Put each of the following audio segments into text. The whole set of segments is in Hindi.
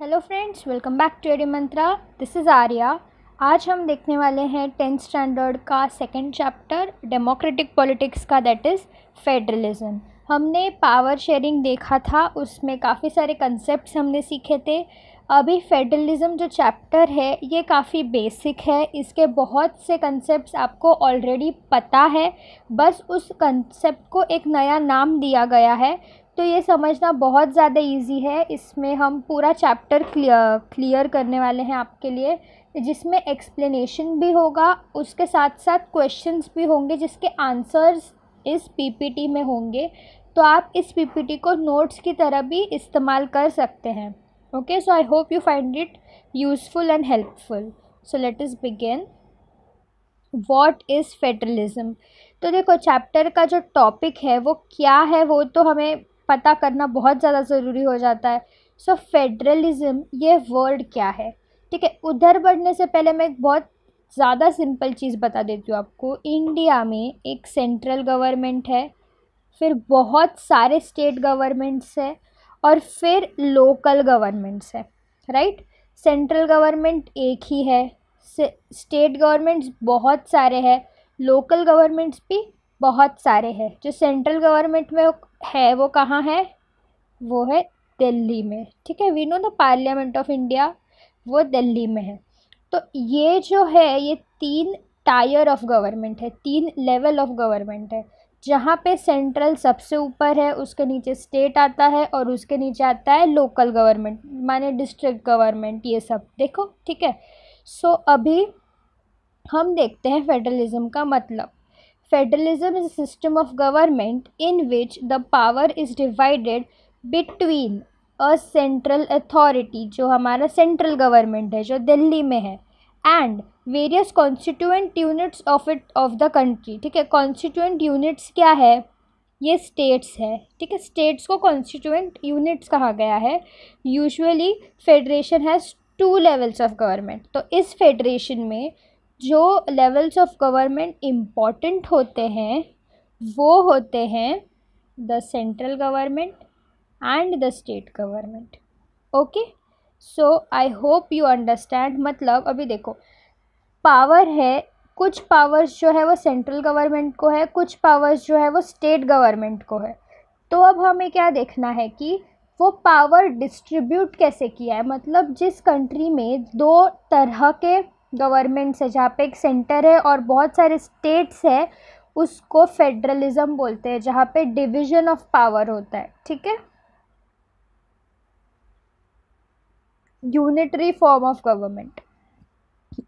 Hello friends welcome back to AD Mantra this is Arya आज हम देखने वाले हैं टेंथ स्टैंडर्ड का सेकंड चैप्टर डेमोक्रेटिक पॉलिटिक्स का दैट इज़ फेडरलिज्म हमने पावर शेयरिंग देखा था उसमें काफ़ी सारे कंसेप्ट हमने सीखे थे अभी फेडरलिज्म जो चैप्टर है ये काफ़ी बेसिक है इसके बहुत से कंसेप्ट आपको ऑलरेडी पता है बस उस कंसेप्ट को एक नया नाम दिया गया है तो ये समझना बहुत ज़्यादा इजी है इसमें हम पूरा चैप्टर क्लियर क्लियर करने वाले हैं आपके लिए जिसमें एक्सप्लेनेशन भी होगा उसके साथ साथ क्वेश्चंस भी होंगे जिसके आंसर्स इस पीपीटी में होंगे तो आप इस पीपीटी को नोट्स की तरह भी इस्तेमाल कर सकते हैं okay so I hope you find it useful and helpful so let us begin what is federalism तो देखो चैप्टर का जो टॉपिक है वो क्या है वो तो हमें पता करना बहुत ज़्यादा ज़रूरी हो जाता है सो so, फेडरलिज़म ये वर्ड क्या है ठीक है उधर बढ़ने से पहले मैं एक बहुत ज़्यादा सिंपल चीज़ बता देती हूँ आपको इंडिया में एक सेंट्रल गवर्नमेंट है फिर बहुत सारे स्टेट गवर्नमेंट्स है और फिर लोकल गवर्नमेंट्स है राइट सेंट्रल गवर्नमेंट एक ही है स्टेट गवर्नमेंट्स बहुत सारे हैं लोकल गवर्नमेंट्स भी बहुत सारे हैं जो सेंट्रल गवर्नमेंट में है वो कहाँ है वो है दिल्ली में ठीक है we know the parliament of India वो दिल्ली में है तो ये जो है ये तीन टायर ऑफ गवर्नमेंट है तीन लेवल ऑफ गवर्नमेंट है जहाँ पे सेंट्रल सबसे ऊपर है उसके नीचे स्टेट आता है और उसके नीचे आता है लोकल गवर्नमेंट माने डिस्ट्रिक्ट गवर्नमेंट ये सब देखो ठीक है सो so, अभी हम देखते हैं फेडरलिज्म का मतलब federalism is system of government in which the power is divided between a central authority जो हमारा सेंट्रल गवर्नमेंट है जो दिल्ली में है and various constituent units of it of the country ठीक है कॉन्स्टिट्यूंट यूनिट्स क्या है ये स्टेट्स है ठीक है स्टेट्स को कॉन्स्टिट्यूंट यूनिट्स कहा गया है usually federation has two levels of government तो इस फेडरेशन में जो लेवल्स ऑफ गवर्नमेंट इम्पॉर्टेंट होते हैं वो होते हैं the central government and the state government okay so I hope you understand मतलब अभी देखो पावर है कुछ पावर्स जो है वो सेंट्रल गवर्नमेंट को है कुछ पावर्स जो है वो स्टेट गवर्नमेंट को है तो अब हमें क्या देखना है कि वो पावर डिस्ट्रीब्यूट कैसे किया है मतलब जिस कंट्री में दो तरह के गवर्नमेंट्स है जहाँ पे एक सेंटर है और बहुत सारे स्टेट्स है उसको फेडरलिज्म बोलते हैं जहाँ पे डिवीजन ऑफ पावर होता है ठीक है unitary form of government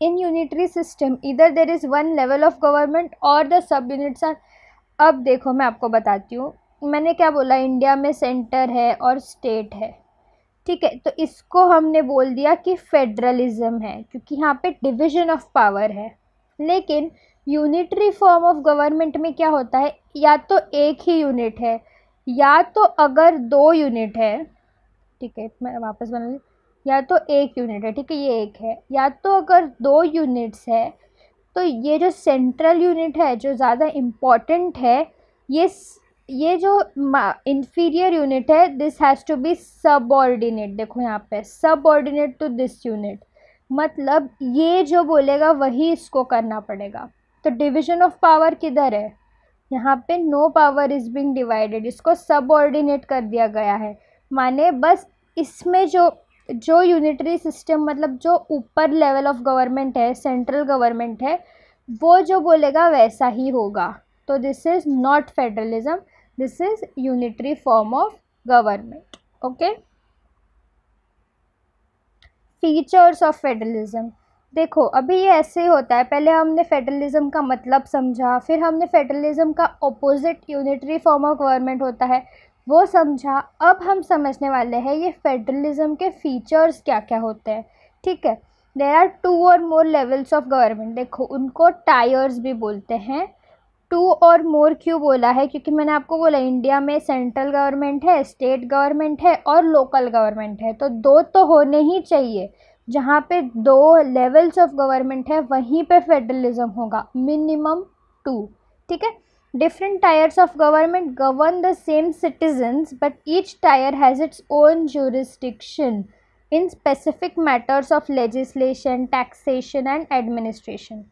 in unitary system इधर there is one level of government or the subunits are अब देखो मैं आपको बताती हूँ मैंने क्या बोला इंडिया में सेंटर है और स्टेट है ठीक है तो इसको हमने बोल दिया कि फेडरलिज्म है क्योंकि यहाँ पे डिवीजन ऑफ पावर है लेकिन यूनिटरी फॉर्म ऑफ गवर्नमेंट में क्या होता है या तो एक ही यूनिट है या तो अगर दो यूनिट है ठीक है मैं वापस बना लूँ या तो एक यूनिट है ठीक है ये एक है या तो अगर दो यूनिट्स है तो ये जो सेंट्रल यूनिट है जो ज़्यादा इम्पॉर्टेंट है ये ये जो इंफीरियर यूनिट है this has to be subordinate देखो यहाँ पे सबऑर्डिनेट टू दिस यूनिट मतलब ये जो बोलेगा वही इसको करना पड़ेगा तो डिवीजन ऑफ पावर किधर है यहाँ पे no power is being divided इसको सबऑर्डिनेट कर दिया गया है माने बस इसमें जो जो यूनिटरी सिस्टम मतलब जो ऊपर लेवल ऑफ गवर्नमेंट है सेंट्रल गवर्नमेंट है वो जो बोलेगा वैसा ही होगा तो this is not federalism this is unitary form of government okay features of federalism देखो अभी ये ऐसे ही होता है पहले हमने फेडरलिज्म का मतलब समझा फिर हमने फेडरलिज्म का opposite unitary form of government होता है वो समझा अब हम समझने वाले हैं ये फेडरलिज्म के फीचर्स क्या क्या होते हैं ठीक है देर आर टू और मोर लेवल्स ऑफ गवर्नमेंट देखो उनको टायर्स भी बोलते हैं टू और मोर क्यों बोला है क्योंकि मैंने आपको बोला इंडिया में सेंट्रल गवर्नमेंट है स्टेट गवर्नमेंट है और लोकल गवर्नमेंट है तो दो तो होने ही चाहिए जहाँ पे दो लेवल्स ऑफ गवर्नमेंट है वहीं पे फेडरलिज्म होगा मिनिमम टू ठीक है different tiers of government govern the same citizens but each tier has its own jurisdiction in specific matters of legislation taxation and administration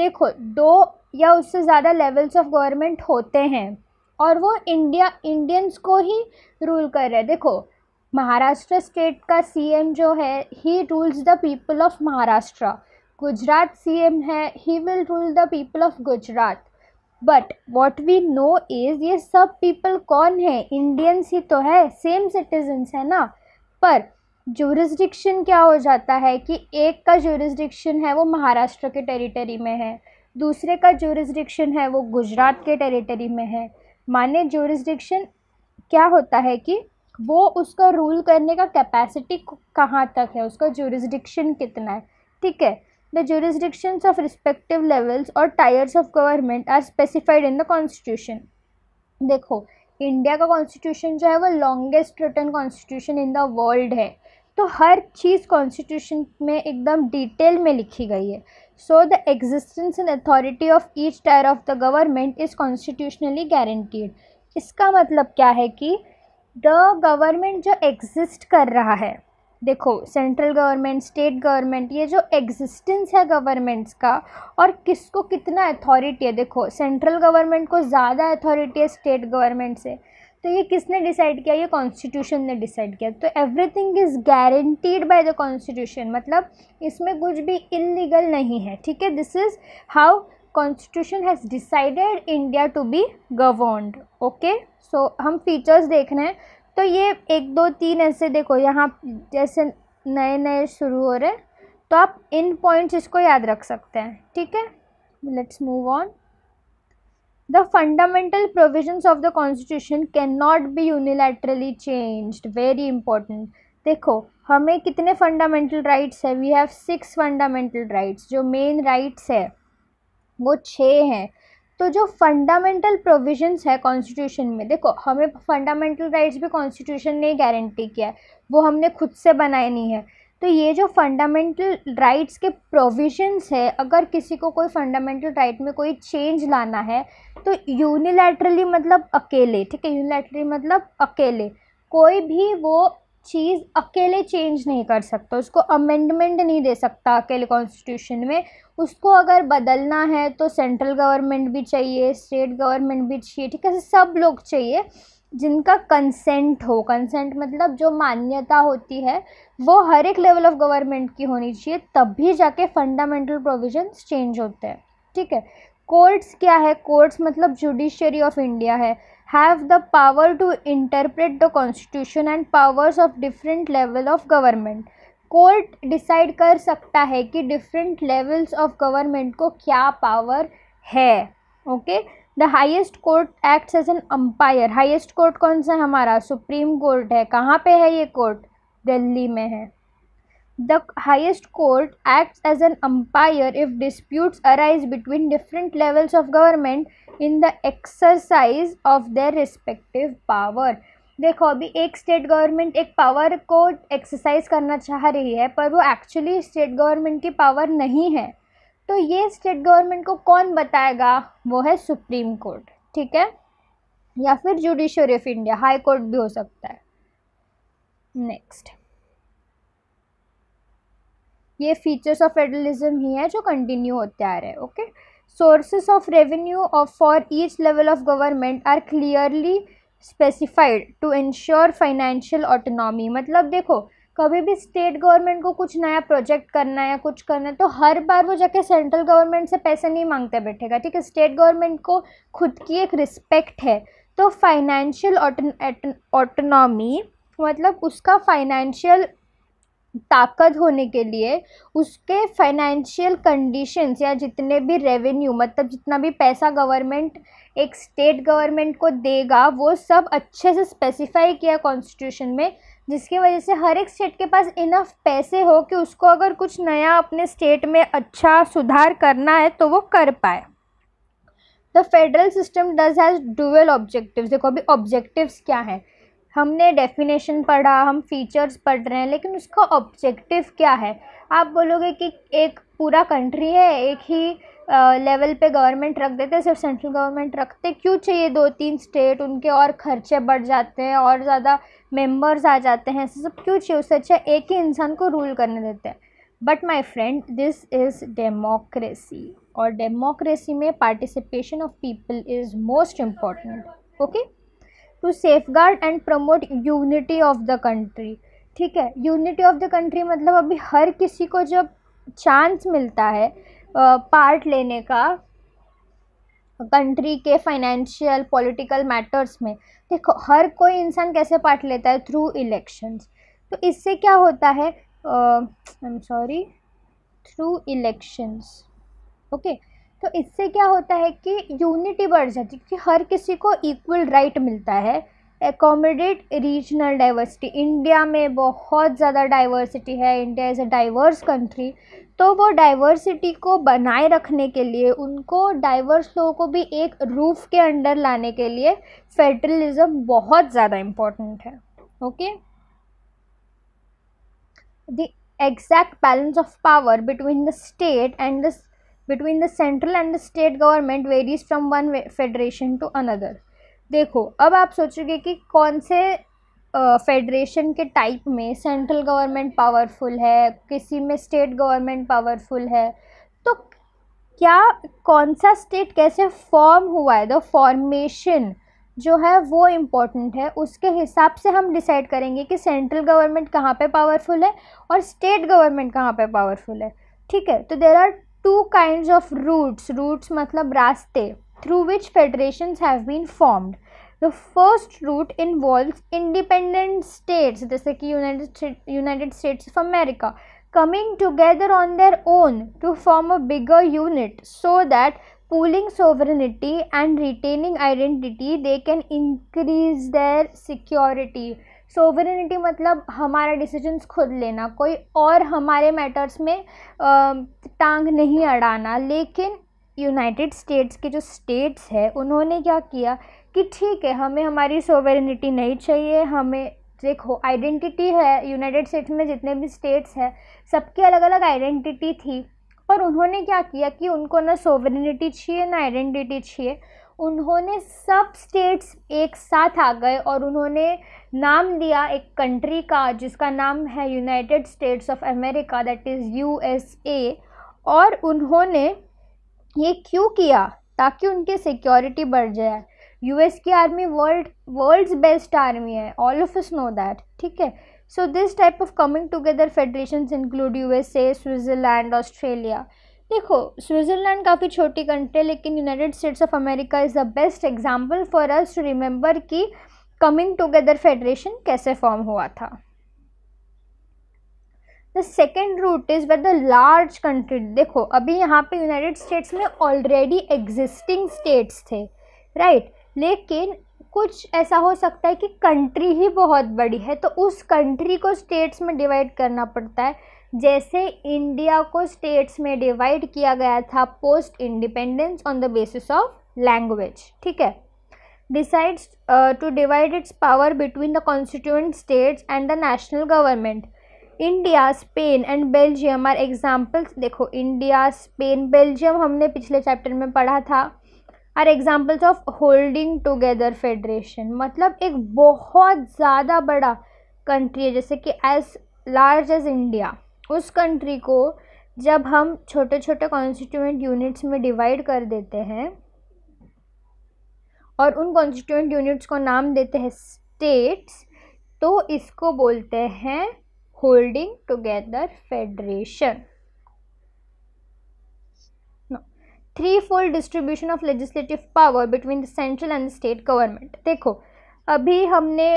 देखो दो या उससे ज़्यादा लेवल्स ऑफ गवर्नमेंट होते हैं और वो इंडिया इंडियंस को ही रूल कर रहे देखो महाराष्ट्र स्टेट का सीएम जो है he rules the people of Maharashtra Gujarat CM है he will rule the people of Gujarat but what we know is ये सब पीपल कौन है इंडियंस ही तो है सेम सिटीजन्स है ना पर जूरिस्डिक्शन क्या हो जाता है कि एक का जूरिस्डिक्शन है वो महाराष्ट्र के टेरिटरी में है दूसरे का जूरिस्डिक्शन है वो गुजरात के टेरिटरी में है माने जूरिस्डिक्शन क्या होता है कि वो उसका रूल करने का कैपेसिटी कहाँ तक है उसका जूरिस्डिक्शन कितना है ठीक है the jurisdiction of respective levels और tiers of government are specified in the constitution देखो इंडिया का कॉन्स्टिट्यूशन जो है वो longest written constitution in the world है तो हर चीज़ कॉन्स्टिट्यूशन में एकदम डिटेल में लिखी गई है so the existence and authority of each tier of the government is constitutionally guaranteed इसका मतलब क्या है कि द गवर्नमेंट जो एग्जिस्ट कर रहा है देखो सेंट्रल गवर्नमेंट स्टेट गवर्नमेंट ये जो एग्जिस्टेंस है गवर्नमेंट्स का और किसको कितना अथॉरिटी है देखो सेंट्रल गवर्नमेंट को ज़्यादा अथॉरिटी है स्टेट गवर्नमेंट से तो ये किसने डिसाइड किया ये कॉन्स्टिट्यूशन ने डिसाइड किया तो everything is guaranteed by the constitution मतलब इसमें कुछ भी इलीगल नहीं है ठीक है this is how constitution has decided India to be governed okay so हम फीचर्स देख रहे हैं तो ये एक दो तीन ऐसे देखो यहाँ जैसे नए नए शुरू हो रहे हैं तो आप इन पॉइंट्स इसको याद रख सकते हैं ठीक है let's move on the fundamental provisions of the constitution can not be unilaterally changed very important देखो हमें कितने फंडामेंटल राइट्स है we have six fundamental rights जो मेन राइट्स है वो छः हैं तो जो फंडामेंटल प्रोविजंस है कॉन्स्टिट्यूशन में देखो हमें फंडामेंटल राइट्स भी कॉन्स्टिट्यूशन ने गारंटी किया है वो हमने खुद से बनाए नहीं है तो ये जो फंडामेंटल राइट्स के प्रोविजंस है अगर किसी को कोई फंडामेंटल राइट में कोई चेंज लाना है तो यूनिलैटरली मतलब अकेले ठीक है यूनिलैटरली मतलब अकेले कोई भी वो चीज़ अकेले चेंज नहीं कर सकता उसको अमेंडमेंट नहीं दे सकता अकेले कॉन्स्टिट्यूशन में उसको अगर बदलना है तो सेंट्रल गवर्नमेंट भी चाहिए स्टेट गवर्नमेंट भी चाहिए ठीक है सब लोग चाहिए जिनका कंसेंट हो कंसेंट मतलब जो मान्यता होती है वो हर एक लेवल ऑफ गवर्नमेंट की होनी चाहिए तब भी जाके फंडामेंटल प्रोविजंस चेंज होते हैं ठीक है कोर्ट्स क्या है कोर्ट्स मतलब जुडिशरी ऑफ इंडिया है have the power to interpret the constitution and powers of different level of government court decide कर सकता है कि डिफरेंट लेवल्स ऑफ गवर्नमेंट को क्या पावर है okay okay? The highest court act as an umpire highest court कौन सा हमारा सुप्रीम कोर्ट है कहाँ पे है ये कोर्ट दिल्ली में है the highest court act as an umpire if disputes arise between different levels of government in the exercise of their respective power देखो अभी एक स्टेट गवर्नमेंट एक पावर को एक्सरसाइज करना चाह रही है पर वो एक्चुअली स्टेट गवर्नमेंट की पावर नहीं है तो ये स्टेट गवर्नमेंट को कौन बताएगा वो है सुप्रीम कोर्ट ठीक है या फिर judiciary of India high court भी हो सकता है नेक्स्ट ये फीचर्स ऑफ फेडरलिज्म ही है जो कंटिन्यू होते आ रहे हैं okay sources of revenue of for each level of government are clearly specified to ensure financial autonomy मतलब देखो कभी भी स्टेट गवर्नमेंट को कुछ नया प्रोजेक्ट करना है कुछ करना है तो हर बार वो जाके सेंट्रल गवर्नमेंट से पैसे नहीं मांगते बैठेगा ठीक है स्टेट गवर्नमेंट को खुद की एक रिस्पेक्ट है तो फाइनेंशियल ऑटोनॉमी मतलब उसका फाइनेंशियल ताकत होने के लिए उसके फाइनेंशियल कंडीशंस या जितने भी रेवेन्यू मतलब जितना भी पैसा गवर्नमेंट एक स्टेट गवर्नमेंट को देगा वो सब अच्छे से स्पेसिफाई किया कॉन्स्टिट्यूशन में जिसकी वजह से हर एक स्टेट के पास इनफ पैसे हो कि उसको अगर कुछ नया अपने स्टेट में अच्छा सुधार करना है तो वो कर पाए the federal system does has dual objective देखो अभी ऑब्जेक्टिव्स क्या हैं हमने डेफिनेशन पढ़ा हम फीचर्स पढ़ रहे हैं लेकिन उसका ऑब्जेक्टिव क्या है आप बोलोगे कि एक पूरा कंट्री है एक ही लेवल पे गवर्नमेंट रख देते सिर्फ सेंट्रल गवर्नमेंट रखते क्यों चाहिए दो तीन स्टेट उनके और खर्चे बढ़ जाते हैं और ज़्यादा मेंबर्स आ जाते हैं ऐसे सब क्यों चाहिए उससे अच्छा एक ही इंसान को रूल करने देते हैं but my friend this is democracy और डेमोक्रेसी में participation of people is most important okay to safeguard and promote unity of the country ठीक है यूनिटी ऑफ द कंट्री मतलब अभी हर किसी को जब चांस मिलता है पार्ट लेने का कंट्री के फाइनेंशियल पॉलिटिकल मैटर्स में देखो हर कोई इंसान कैसे पार्ट लेता है थ्रू इलेक्शंस तो इससे क्या होता है I am sorry through elections okay तो इससे क्या होता है कि यूनिटी बढ़ जाती है कि हर किसी को इक्वल राइट right मिलता है एकोमोडेट रीजनल डाइवर्सिटी इंडिया में बहुत ज़्यादा डाइवर्सिटी है India is a diverse country तो वो डाइवर्सिटी को बनाए रखने के लिए उनको डाइवर्स लोगों को भी एक रूफ के अंडर लाने के लिए फेडरलिज़म बहुत ज़्यादा इम्पोर्टेंट है okay the exact balance of power between the state and the between the central and the state government varies from one federation to another देखो अब आप सोचोगे कि कौन से फेडरेशन के टाइप में सेंट्रल गवर्नमेंट पावरफुल है किसी में स्टेट गवर्नमेंट पावरफुल है तो क्या कौन सा स्टेट कैसे फॉर्म हुआ है द फॉर्मेशन जो है वो इम्पोर्टेंट है उसके हिसाब से हम डिसाइड करेंगे कि सेंट्रल गवर्नमेंट कहाँ पे पावरफुल है और स्टेट गवर्नमेंट कहाँ पे पावरफुल है ठीक है तो there are two kind of routes routes मतलब रास्ते through which federations have been formed. The first route involves independent states, जैसे कि United, United States of America, coming together on their own to form a bigger unit so that pooling sovereignty and retaining identity they can increase their security Sovereignty मतलब हमारा decisions खुद लेना कोई और हमारे मैटर्स में टांग नहीं अड़ाना यूनाइटेड स्टेट्स के जो स्टेट्स हैं उन्होंने क्या किया कि ठीक है हमें हमारी सोवेरिनिटी नहीं चाहिए हमें देखो आइडेंटिटी है यूनाइटेड स्टेट्स में जितने भी स्टेट्स हैं सबकी अलग अलग आइडेंटिटी थी पर उन्होंने क्या किया कि उनको ना सोवेरिनिटी चाहिए ना आइडेंटिटी चाहिए उन्होंने सब स्टेट्स एक साथ आ गए और उन्होंने नाम दिया एक कंट्री का जिसका नाम है United States of America that is U और उन्होंने ये क्यों किया ताकि उनकी सिक्योरिटी बढ़ जाए यूएस की army world world's best army है all of us know that ठीक है so this type of coming together federation include U S A Switzerland Australia देखो स्विट्ज़रलैंड काफ़ी छोटी कंट्री है लेकिन United States of America is the best example for us to remember कि कमिंग टुगेदर फेडरेशन कैसे फॉर्म हुआ था the second route is with the large country देखो अभी यहाँ पे यूनाइटेड स्टेट्स में ऑलरेडी एग्जिस्टिंग स्टेट्स थे राइट right? लेकिन कुछ ऐसा हो सकता है कि कंट्री ही बहुत बड़ी है तो उस कंट्री को स्टेट्स में डिवाइड करना पड़ता है जैसे इंडिया को स्टेट्स में डिवाइड किया गया था post independence on the basis of language ठीक है decides to divide its power between the constituent states and the national government India Spain and Belgium are examples देखो इंडिया स्पेन बेल्जियम हमने पिछले चैप्टर में पढ़ा था are examples of holding together federation मतलब एक बहुत ज़्यादा बड़ा कंट्री है जैसे कि एज लार्ज एज इंडिया उस कंट्री को जब हम छोटे छोटे कॉन्स्टिट्यूंट यूनिट्स में डिवाइड कर देते हैं और उन कॉन्स्टिट्यूंट यूनिट्स को नाम देते हैं स्टेट्स तो इसको बोलते हैं holding together federation no threefold distribution of legislative power between the central and state government देखो अभी हमने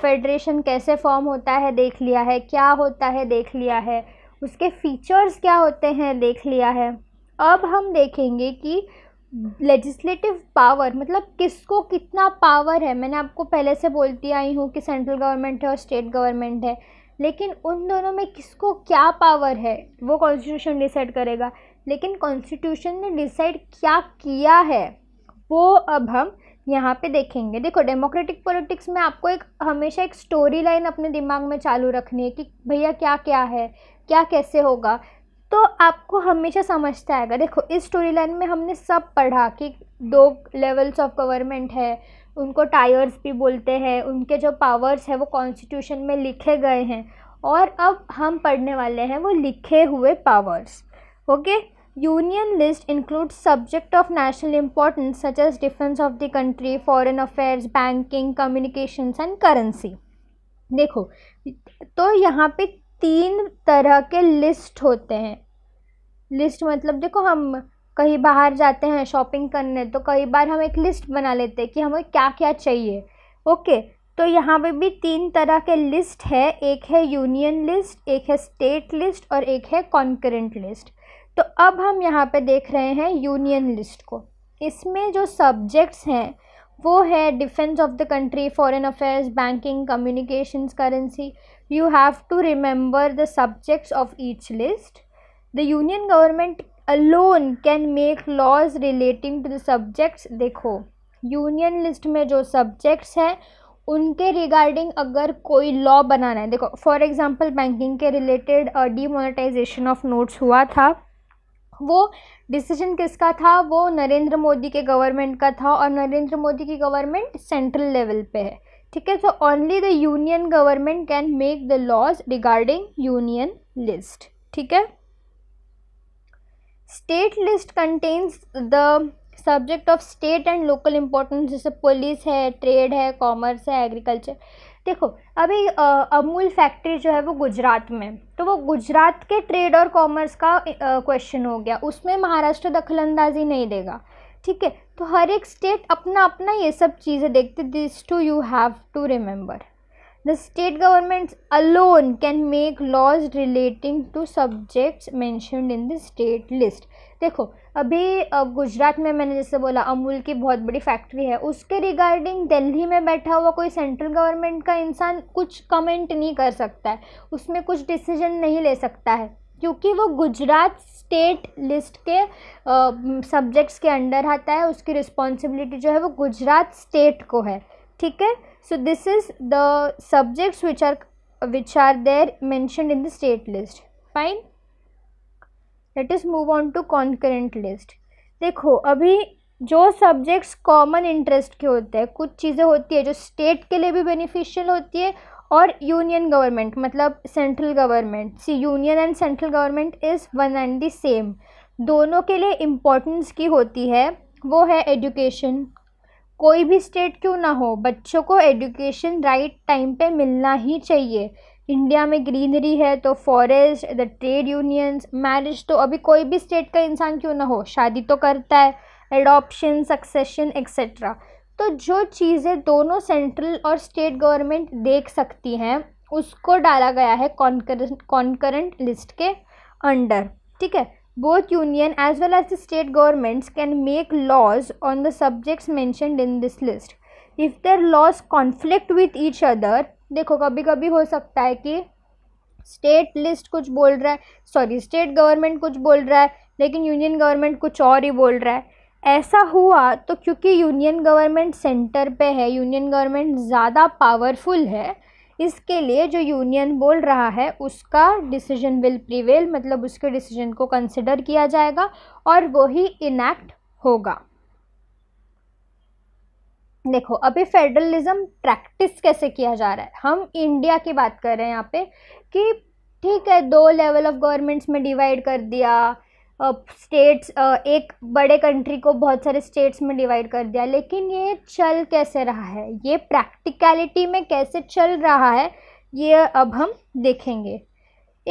फेडरेशन कैसे फॉर्म होता है देख लिया है क्या होता है देख लिया है उसके फीचर्स क्या होते हैं देख लिया है अब हम देखेंगे कि लेजिस्लेटिव पावर मतलब किसको कितना पावर है मैंने आपको पहले से बोलती आई हूँ कि सेंट्रल गवर्नमेंट है और स्टेट गवर्नमेंट है लेकिन उन दोनों में किसको क्या पावर है वो कॉन्स्टिट्यूशन डिसाइड करेगा लेकिन कॉन्स्टिट्यूशन ने डिसाइड क्या किया है वो अब हम यहाँ पे देखेंगे देखो डेमोक्रेटिक पॉलिटिक्स में आपको एक हमेशा एक स्टोरी लाइन अपने दिमाग में चालू रखनी है कि भैया क्या क्या है क्या कैसे होगा तो आपको हमेशा समझता आएगा देखो इस स्टोरी लाइन में हमने सब पढ़ा कि दो लेवल्स ऑफ गवर्नमेंट है उनको टायर्स भी बोलते हैं उनके जो पावर्स है वो कॉन्स्टिट्यूशन में लिखे गए हैं और अब हम पढ़ने वाले हैं वो लिखे हुए powers okay union list include subject of national importance such as defence of the country foreign affairs banking communications and currency देखो तो यहाँ पे तीन तरह के लिस्ट होते हैं लिस्ट मतलब देखो हम कहीं बाहर जाते हैं शॉपिंग करने तो कई बार हम एक लिस्ट बना लेते हैं कि हमें क्या क्या चाहिए ओके तो यहाँ पे भी तीन तरह के लिस्ट है एक है यूनियन लिस्ट एक है स्टेट लिस्ट और एक है कॉन्करेंट लिस्ट तो अब हम यहाँ पे देख रहे हैं यूनियन लिस्ट को इसमें जो सब्जेक्ट्स हैं वो है defence of the country foreign affairs banking communications currency you have to remember the subjects of each list the union government alone can make laws relating to the subjects देखो यूनियन लिस्ट में जो सब्जेक्ट्स हैं उनके रिगार्डिंग अगर कोई लॉ बनाना है देखो फॉर एग्जांपल बैंकिंग के रिलेटेड डीमोनेटाइजेशन ऑफ नोट्स हुआ था वो डिसीजन किसका था वो नरेंद्र मोदी के गवर्नमेंट का था और नरेंद्र मोदी की गवर्नमेंट सेंट्रल लेवल पे है ठीक है so only the union government can make the laws regarding union list ठीक है state list contains the subject of state and local importance जैसे पुलिस है ट्रेड है कॉमर्स है एग्रीकल्चर देखो अभी अमूल फैक्ट्री जो है वो गुजरात में तो वो गुजरात के ट्रेड और कॉमर्स का क्वेश्चन हो गया उसमें महाराष्ट्र दखलंदाजी नहीं देगा ठीक है तो हर एक स्टेट अपना अपना ये सब चीज़ें देखते this too you have to remember The state governments alone can make laws relating to subjects mentioned in the state list. देखो अभी अब गुजरात में मैंने जैसे बोला अमूल की बहुत बड़ी फैक्ट्री है उसके रिगार्डिंग दिल्ली में बैठा हुआ कोई सेंट्रल गवर्नमेंट का इंसान कुछ कमेंट नहीं कर सकता है उसमें कुछ डिसीजन नहीं ले सकता है क्योंकि वो गुजरात स्टेट लिस्ट के सब्जेक्ट्स के अंडर आता है उसकी रिस्पॉन्सिबिलिटी जो है वो गुजरात स्टेट को है ठीक है so this is the subjects which are which are there mentioned in the state list fine let us move on to concurrent list देखो अभी जो सब्जेक्ट्स कॉमन इंटरेस्ट के होते हैं कुछ चीज़ें होती है जो स्टेट के लिए भी बेनिफिशियल होती है और यूनियन गवर्नमेंट मतलब central government see union and central government is one and the same दोनों के लिए इम्पोर्टेंस की होती है वो है एजुकेशन कोई भी स्टेट क्यों ना हो बच्चों को एजुकेशन राइट टाइम पे मिलना ही चाहिए इंडिया में ग्रीनरी है तो forest the trade unions marriage तो अभी कोई भी स्टेट का इंसान क्यों ना हो शादी तो करता है एडॉप्शन सक्सेशन एक्सेट्रा तो जो चीज़ें दोनों सेंट्रल और स्टेट गवर्नमेंट देख सकती हैं उसको डाला गया है कॉन्कर कॉन्करेंट लिस्ट के अंडर ठीक है Both union as well as the state governments can make laws on the subjects mentioned in this list. If their laws conflict with each other, देखो कभी कभी हो सकता है कि स्टेट लिस्ट कुछ बोल रहा है सॉरी स्टेट गवर्नमेंट कुछ बोल रहा है लेकिन यूनियन गवर्नमेंट कुछ और ही बोल रहा है ऐसा हुआ तो क्योंकि यूनियन गवर्नमेंट सेंटर पे है यूनियन गवर्नमेंट ज़्यादा पावरफुल है इसके लिए जो यूनियन बोल रहा है उसका डिसीजन विल प्रिवेल मतलब उसके डिसीजन को कंसिडर किया जाएगा और वही इनैक्ट होगा देखो अभी फेडरलिज्म प्रैक्टिस कैसे किया जा रहा है हम इंडिया की बात कर रहे हैं यहाँ पे कि ठीक है दो लेवल ऑफ गवर्नमेंट्स में डिवाइड कर दिया स्टेट्स एक बड़े कंट्री को बहुत सारे स्टेट्स में डिवाइड कर दिया लेकिन ये चल कैसे रहा है ये प्रैक्टिकलिटी में कैसे चल रहा है ये अब हम देखेंगे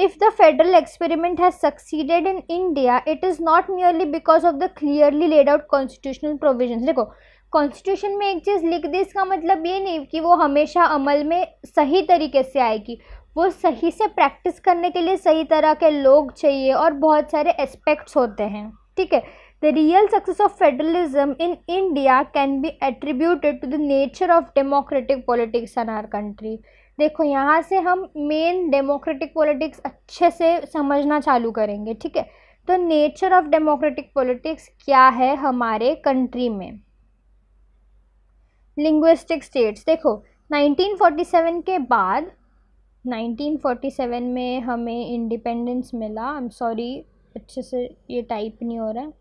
If the federal experiment has succeeded in India, it is not merely because of the clearly laid out constitutional provisions. देखो कॉन्स्टिट्यूशन में एक चीज़ लिख दी इसका मतलब ये नहीं कि वो हमेशा अमल में सही तरीके से आएगी वो सही से प्रैक्टिस करने के लिए सही तरह के लोग चाहिए और बहुत सारे एस्पेक्ट्स होते हैं ठीक है the real success of federalism in India can be attributed to the nature of democratic politics in our country देखो यहाँ से हम मेन डेमोक्रेटिक पॉलिटिक्स अच्छे से समझना चालू करेंगे ठीक है तो नेचर ऑफ डेमोक्रेटिक पॉलिटिक्स क्या है हमारे कंट्री में लिंग्विस्टिक स्टेट्स देखो 1947 के बाद 1947 में हमें इंडिपेंडेंस मिला आई एम सॉरी अच्छे से ये टाइप नहीं हो रहा है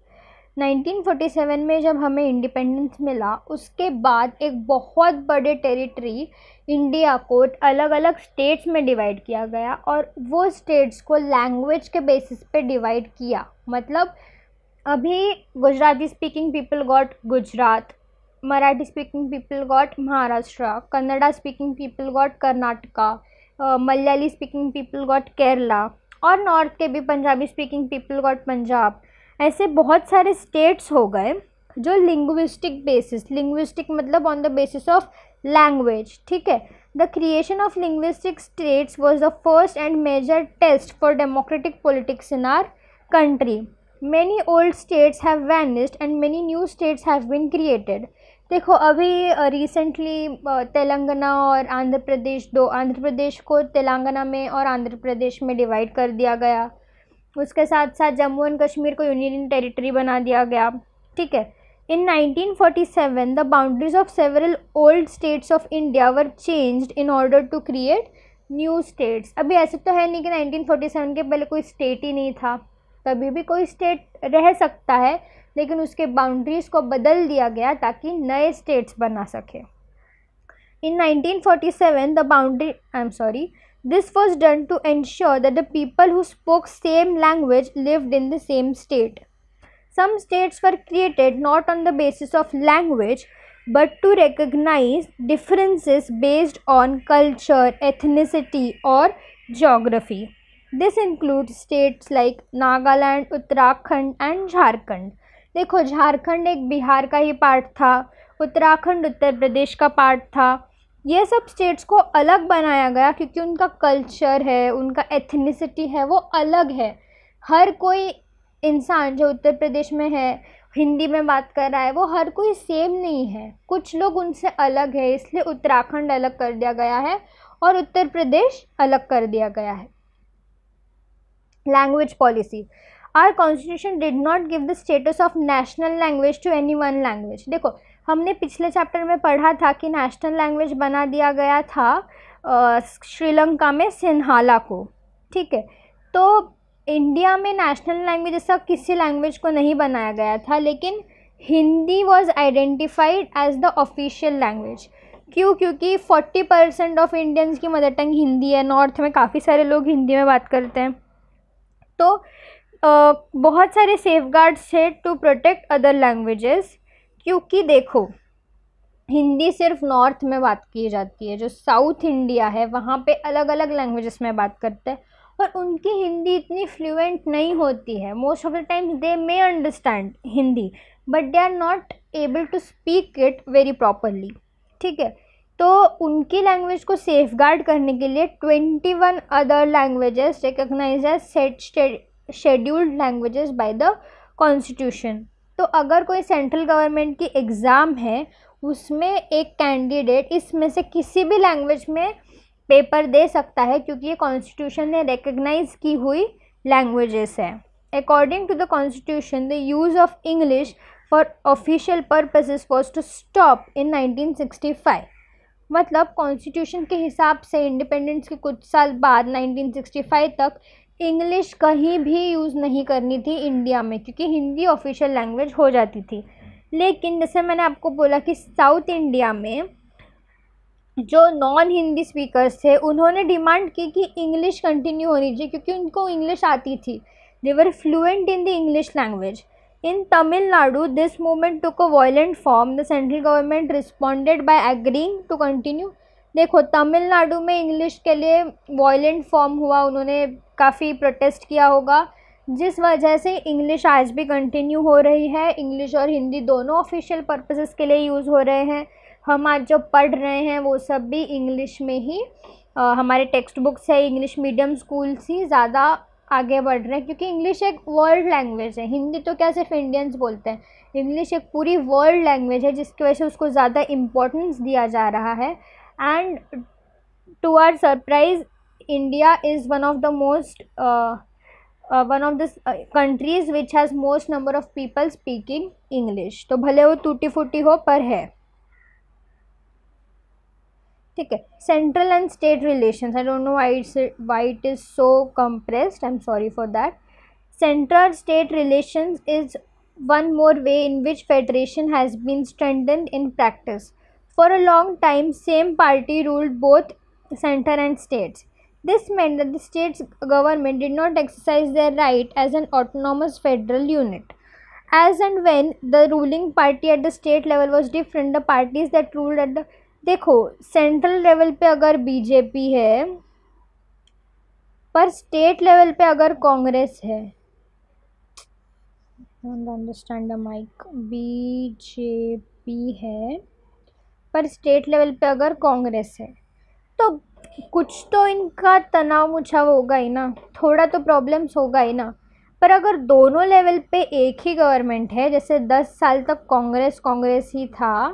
1947 में जब हमें इंडिपेंडेंस मिला उसके बाद एक बहुत बड़े टेरिटरी इंडिया को अलग अलग स्टेट्स में डिवाइड किया गया और वो स्टेट्स को लैंग्वेज के बेसिस पे डिवाइड किया मतलब अभी Gujarati speaking people got Gujarat Marathi speaking people got Maharashtra Kannada speaking people got Karnataka Malayali speaking people got Kerala और नॉर्थ के भी Punjabi speaking people got Punjab ऐसे बहुत सारे स्टेट्स हो गए जो लिंग्विस्टिक बेसिस लिंग्विस्टिक मतलब on the basis of language ठीक है the creation of linguistic states was the first and major test for democratic politics in our country many old states have vanished and many new states have been created देखो अभी रिसेंटली तेलंगाना और आंध्र प्रदेश दो आंध्र प्रदेश को तेलंगाना में और आंध्र प्रदेश में डिवाइड कर दिया गया उसके साथ साथ जम्मू एंड कश्मीर को यूनियन टेरिटरी बना दिया गया ठीक है in 1947, the boundaries of several old states of India were change in order to create new states अभी ऐसे तो है नहीं कि 1947 के पहले कोई स्टेट ही नहीं था तभी भी कोई स्टेट रह सकता है लेकिन उसके बाउंड्रीज़ को बदल दिया गया ताकि नए स्टेट्स बना सके in 1947 the boundary I am sorry this was done to ensure that the people who spoke same language lived in the same state some states were created not on the basis of language but to recognise differences based on culture ethnicity और geography this include states like Nagaland Uttarakhand and Jharkhand देखो झारखंड एक बिहार का ही पार्ट था उत्तराखंड उत्तर प्रदेश का पार्ट था ये सब स्टेट्स को अलग बनाया गया क्योंकि उनका कल्चर है उनका एथनिसिटी है वो अलग है हर कोई इंसान जो उत्तर प्रदेश में है हिंदी में बात कर रहा है वो हर कोई सेम नहीं है कुछ लोग उनसे अलग है इसलिए उत्तराखंड अलग कर दिया गया है और उत्तर प्रदेश अलग कर दिया गया है language policy our constitution did not give the status of national language to any one language देखो हमने पिछले चैप्टर में पढ़ा था कि नेशनल लैंग्वेज बना दिया गया था श्रीलंका में सिन्हाला को ठीक है तो इंडिया में नेशनल लैंग्वेज ऐसा किसी लैंग्वेज को नहीं बनाया गया था लेकिन Hindi was identified as the official language क्यों क्योंकि फोर्टी परसेंट ऑफ इंडियंस की मदर टंग हिंदी है नॉर्थ में काफ़ी सारे लोग हिंदी में बात करते हैं तो बहुत सारे सेफ़ गार्ड्स है टू प्रोटेक्ट अदर लैंग्वेजेस क्योंकि देखो हिंदी सिर्फ नॉर्थ में बात की जाती है जो साउथ इंडिया है वहाँ पे अलग अलग लैंग्वेजेस में बात करते हैं और उनकी हिंदी इतनी फ्लुएंट नहीं होती है most of the time they may understand Hindi but they are not able to speak it very properly ठीक है तो उनकी लैंग्वेज को सेफ गार्ड करने के लिए twenty one other languages recognise as set scheduled languages by the constitution तो अगर कोई सेंट्रल गवर्नमेंट की एग्ज़ाम है उसमें एक कैंडिडेट इसमें से किसी भी लैंग्वेज में पेपर दे सकता है क्योंकि ये कॉन्स्टिट्यूशन ने रिकग्नाइज की हुई लैंग्वेजेस है according to the constitution the use of English for official purposes was to stop in nineteen sixty five मतलब कॉन्स्टिट्यूशन के हिसाब से इंडिपेंडेंस के कुछ साल बाद 1965 तक इंग्लिश कहीं भी यूज़ नहीं करनी थी इंडिया में क्योंकि हिंदी ऑफिशियल लैंग्वेज हो जाती थी लेकिन जैसे मैंने आपको बोला कि साउथ इंडिया में जो नॉन हिंदी स्पीकर्स थे उन्होंने डिमांड की कि इंग्लिश कंटिन्यू होनी चाहिए क्योंकि उनको इंग्लिश आती थी they were fluent in the English language in Tamil Nadu this moment took a violent form the central government responded by agreeing to continue देखो तमिलनाडु में इंग्लिश के लिए वॉयलेंट फॉर्म हुआ उन्होंने काफ़ी प्रोटेस्ट किया होगा जिस वजह से इंग्लिश आज भी कंटिन्यू हो रही है इंग्लिश और हिंदी दोनों ऑफिशियल पर्पसेस के लिए यूज़ हो रहे हैं हम आज जो पढ़ रहे हैं वो सब भी इंग्लिश में ही आ, हमारे टेक्स्ट बुक्स है इंग्लिश मीडियम स्कूल्स ही ज़्यादा आगे बढ़ रहे हैं क्योंकि इंग्लिश एक वर्ल्ड लैंग्वेज है हिंदी तो क्या सिर्फ इंडियंस बोलते हैं इंग्लिश एक पूरी वर्ल्ड लैंग्वेज है जिसकी वजह से उसको ज़्यादा इम्पोर्टेंस दिया जा रहा है and to our surprise India is one of the most uh, uh, one of the uh, countries which has most number of people speaking English. तो भले वो टूटी फूटी हो पर है ठीक है central and state relation I don't know why it's why it is so compressed I am sorry for that central state relation is one more way in which federation has been strengthened in practice. For a long time, same party ruled both center and states. This meant that the state's government did not exercise their right as an autonomous federal unit. As and when the ruling party at the state level was different, the parties that ruled at the देखो सेंट्रल लेवल पे अगर बीजेपी है पर स्टेट लेवल पे अगर कांग्रेस है अंडरस्टैंड माइक बीजेपी है पर स्टेट लेवल पे अगर कांग्रेस है तो कुछ तो इनका तनाव मुछाव होगा ही ना थोड़ा तो प्रॉब्लम्स होगा ही ना पर अगर दोनों लेवल पे एक ही गवर्नमेंट है जैसे दस साल तक कांग्रेस कांग्रेस ही था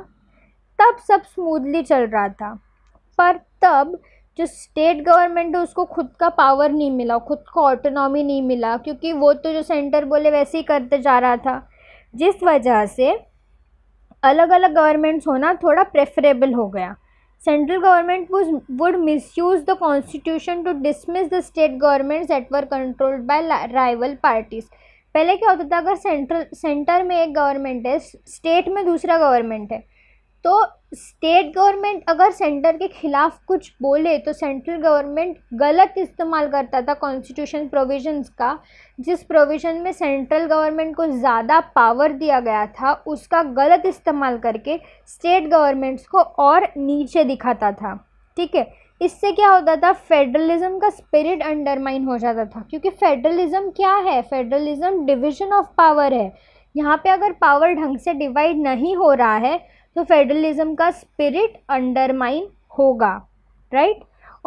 तब सब स्मूथली चल रहा था पर तब जो स्टेट गवर्नमेंट है उसको खुद का पावर नहीं मिला खुद को ऑटोनॉमी नहीं मिला क्योंकि वो तो जो सेंटर बोले वैसे ही करते जा रहा था जिस वजह से अलग अलग गवर्नमेंट्स होना थोड़ा प्रेफरेबल हो गया central government would misuse the constitution to dismiss the state government that were controlled by rival parties पहले क्या होता था अगर सेंट्रल सेंटर में एक गवर्नमेंट है स्टेट में दूसरा गवर्नमेंट है तो स्टेट गवर्नमेंट अगर सेंटर के ख़िलाफ़ कुछ बोले तो सेंट्रल गवर्नमेंट गलत इस्तेमाल करता था कॉन्स्टिट्यूशन प्रोविजंस का जिस प्रोविज़न में सेंट्रल गवर्नमेंट को ज़्यादा पावर दिया गया था उसका गलत इस्तेमाल करके स्टेट गवर्नमेंट्स को और नीचे दिखाता था ठीक है इससे क्या होता था फेडरलिज्म का स्पिरिट अंडरमाइन हो जाता था क्योंकि फेडरलिज्म क्या है फेडरलिज्म डिवीजन ऑफ पावर है यहाँ पे अगर पावर ढंग से डिवाइड नहीं हो रहा है तो फेडरलिज्म का स्पिरिट अंडरमाइन होगा right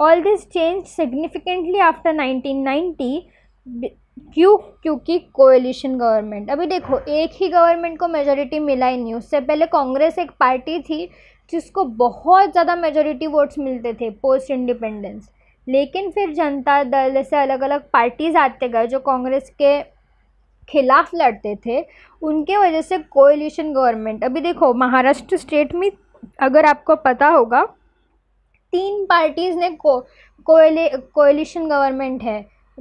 all this change significantly after 1990 क्यों क्योंकि कोएलिशन गवर्नमेंट अभी देखो एक ही गवर्नमेंट को मेजोरिटी मिला ही नहीं उससे पहले कांग्रेस एक पार्टी थी जिसको बहुत ज़्यादा मेजोरिटी वोट्स मिलते थे पोस्ट इंडिपेंडेंस लेकिन फिर जनता दल से अलग अलग पार्टीज़ आते गए जो कांग्रेस के खिलाफ लड़ते थे उनके वजह से कोएलिशन गवर्नमेंट अभी देखो महाराष्ट्र स्टेट में अगर आपको पता होगा तीन पार्टीज़ ने को कोयले कोएलिशन गवर्नमेंट है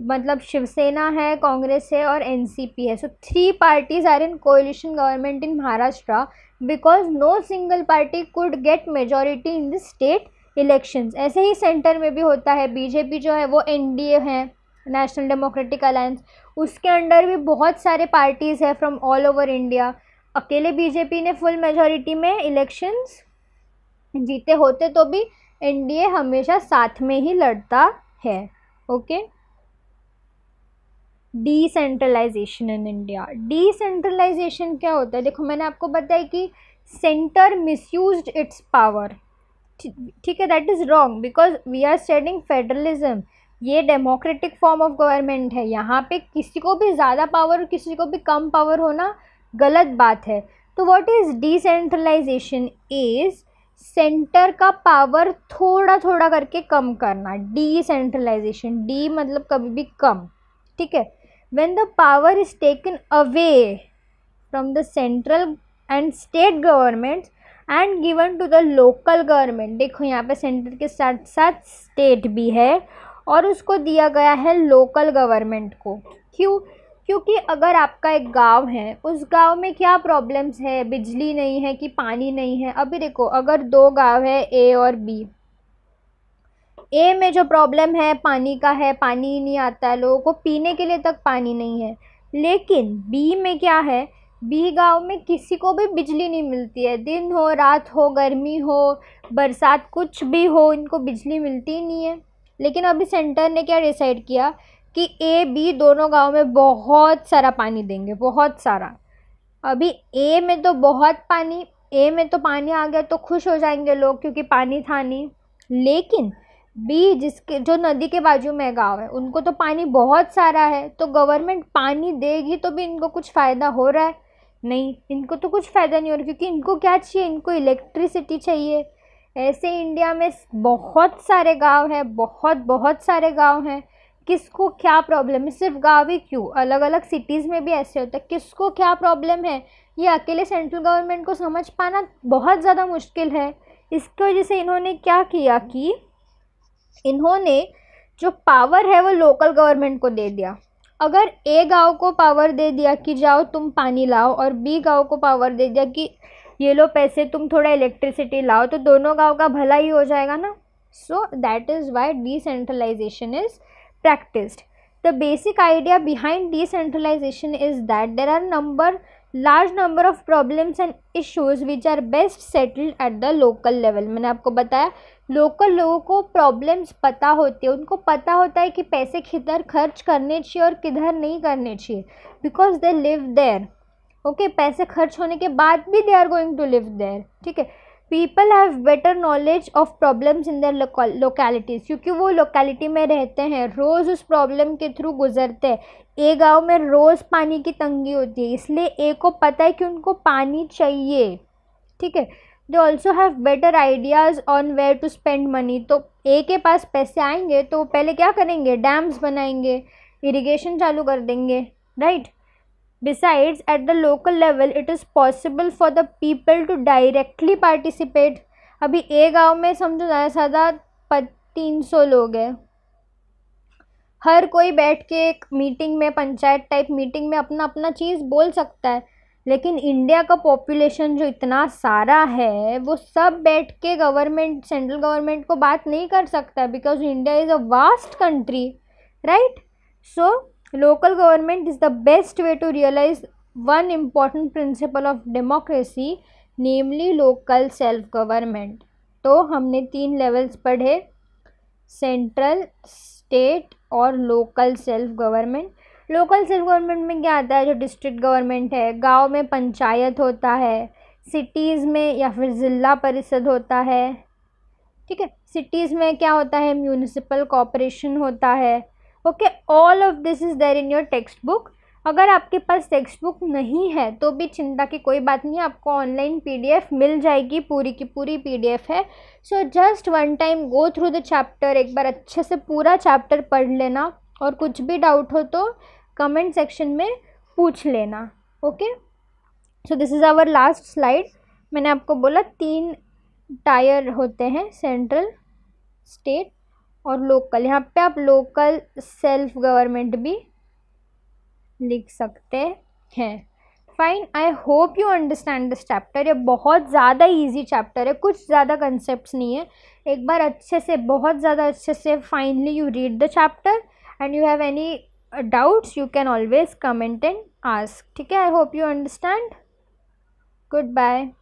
मतलब शिवसेना है कांग्रेस है और एनसीपी है so three parties are in coalition government in Maharashtra because no single party could get majority in the state elections ऐसे ही सेंटर में भी होता है बीजेपी जो है वो एनडीए है नेशनल डेमोक्रेटिक अलायंस उसके अंडर भी बहुत सारे पार्टीज़ है फ्रॉम ऑल ओवर इंडिया अकेले बीजेपी ने फुल मेजोरिटी में इलेक्शंस जीते होते तो भी एनडीए हमेशा साथ में ही लड़ता है okay decentralisation in India decentralisation क्या होता है देखो मैंने आपको बताया कि सेंटर मिसयूज्ड इट्स पावर ठीक है that is wrong because we are studying federalism ये डेमोक्रेटिक फॉर्म ऑफ गवर्नमेंट है यहाँ पे किसी को भी ज़्यादा पावर और किसी को भी कम पावर होना गलत बात है तो what is decentralisation is centre का पावर थोड़ा थोड़ा करके कम करना डिसेंट्रलाइजेशन डी मतलब कभी भी कम ठीक है when the power is taken away from the central and state government and given to the local government देखो यहाँ पे सेंटर के साथ साथ स्टेट भी है और उसको दिया गया है लोकल गवर्नमेंट को क्यों क्योंकि अगर आपका एक गांव है उस गांव में क्या प्रॉब्लम्स है बिजली नहीं है कि पानी नहीं है अभी देखो अगर दो गांव है ए और बी ए में जो प्रॉब्लम है पानी का है पानी ही नहीं आता है लोगों को पीने के लिए तक पानी नहीं है लेकिन बी में क्या है बी गांव में किसी को भी बिजली नहीं मिलती है दिन हो रात हो गर्मी हो बरसात कुछ भी हो इनको बिजली मिलती नहीं है लेकिन अभी सेंटर ने क्या डिसाइड किया कि ए बी दोनों गांव में बहुत सारा पानी देंगे बहुत सारा अभी ए में तो बहुत पानी ए में तो पानी आ गया तो खुश हो जाएंगे लोग क्योंकि पानी था नहीं लेकिन बी जिसके जो नदी के बाजू में गांव है उनको तो पानी बहुत सारा है तो गवर्नमेंट पानी देगी तो भी इनको कुछ फ़ायदा हो रहा है नहीं इनको तो कुछ फ़ायदा नहीं हो रहा क्योंकि इनको क्या चाहिए इनको इलेक्ट्रिसिटी चाहिए ऐसे इंडिया में बहुत सारे गांव हैं बहुत बहुत सारे गांव हैं किसको क्या प्रॉब्लम है सिर्फ गाँव ही क्यों अलग अलग सिटीज़ में भी ऐसे होता है किसको क्या प्रॉब्लम है ये अकेले सेंट्रल गवर्नमेंट को समझ पाना बहुत ज़्यादा मुश्किल है इसकी वजह से इन्होंने क्या किया कि इन्होंने जो पावर है वो लोकल गवर्नमेंट को दे दिया अगर ए गांव को पावर दे दिया कि जाओ तुम पानी लाओ और बी गांव को पावर दे दिया कि ये लो पैसे तुम थोड़ा इलेक्ट्रिसिटी लाओ तो दोनों गांव का भला ही हो जाएगा ना so that is why decentralisation is practised the basic idea behind decentralisation is that there are number large number of problems and issues which are best settled at the local level मैंने आपको बताया लोकल लोगों को प्रॉब्लम्स पता होते हैं उनको पता होता है कि पैसे किधर खर्च करने चाहिए और किधर नहीं करने चाहिए because they live there okay पैसे खर्च होने के बाद भी they are going to live there ठीक है people have better knowledge of problems in their localities क्योंकि वो लोकेलिटी में रहते हैं रोज़ उस प्रॉब्लम के थ्रू गुजरते हैं ए गांव में रोज़ पानी की तंगी होती है इसलिए ए को पता है कि उनको पानी चाहिए ठीक है they also have better ideas on where to spend money तो ए के पास पैसे आएंगे तो पहले क्या करेंगे डैम्स बनाएंगे इरीगेशन चालू कर देंगे right right? Besides, at the local level, it is possible for the people to directly participate. अभी ए गांव में समझो ज़्यादा से ज़्यादा तीन सौ लोग हैं हर कोई बैठ के एक मीटिंग में पंचायत टाइप मीटिंग में अपना अपना चीज़ बोल सकता है लेकिन इंडिया का पॉपुलेशन जो इतना सारा है वो सब बैठ के गवर्नमेंट सेंट्रल गवर्नमेंट को बात नहीं कर सकता because India is a vast country right so local government is the best way to realise one important principle of democracy namely local self government तो हमने तीन लेवल्स पढ़े सेंट्रल स्टेट और local self government local self government में क्या आता है जो डिस्ट्रिक्ट गवर्नमेंट है गांव में पंचायत होता है सिटीज़ में या फिर ज़िला परिषद होता है ठीक है सिटीज़ में क्या होता है म्यूनिसिपल कॉरपोरेशन होता है okay all of this is there in your text book अगर आपके पास टेक्स्ट बुक नहीं है तो भी चिंता की कोई बात नहीं आपको ऑनलाइन पीडीएफ मिल जाएगी पूरी की पूरी पीडीएफ है so just one time go through the chapter एक बार अच्छे से पूरा चैप्टर पढ़ लेना और कुछ भी डाउट हो तो कमेंट सेक्शन में पूछ लेना okay so this is our last slide मैंने आपको बोला तीन टायर होते हैं सेंट्रल स्टेट और लोकल यहाँ पे आप लोकल सेल्फ गवर्नमेंट भी लिख सकते हैं fine I hope you understand this chapter ये बहुत ज़्यादा ईजी चैप्टर है कुछ ज़्यादा कंसेप्ट नहीं है एक बार अच्छे से बहुत ज़्यादा अच्छे से finally you read the chapter and you have any doubts you can always comment and ask ठीक है I hope you understand good bye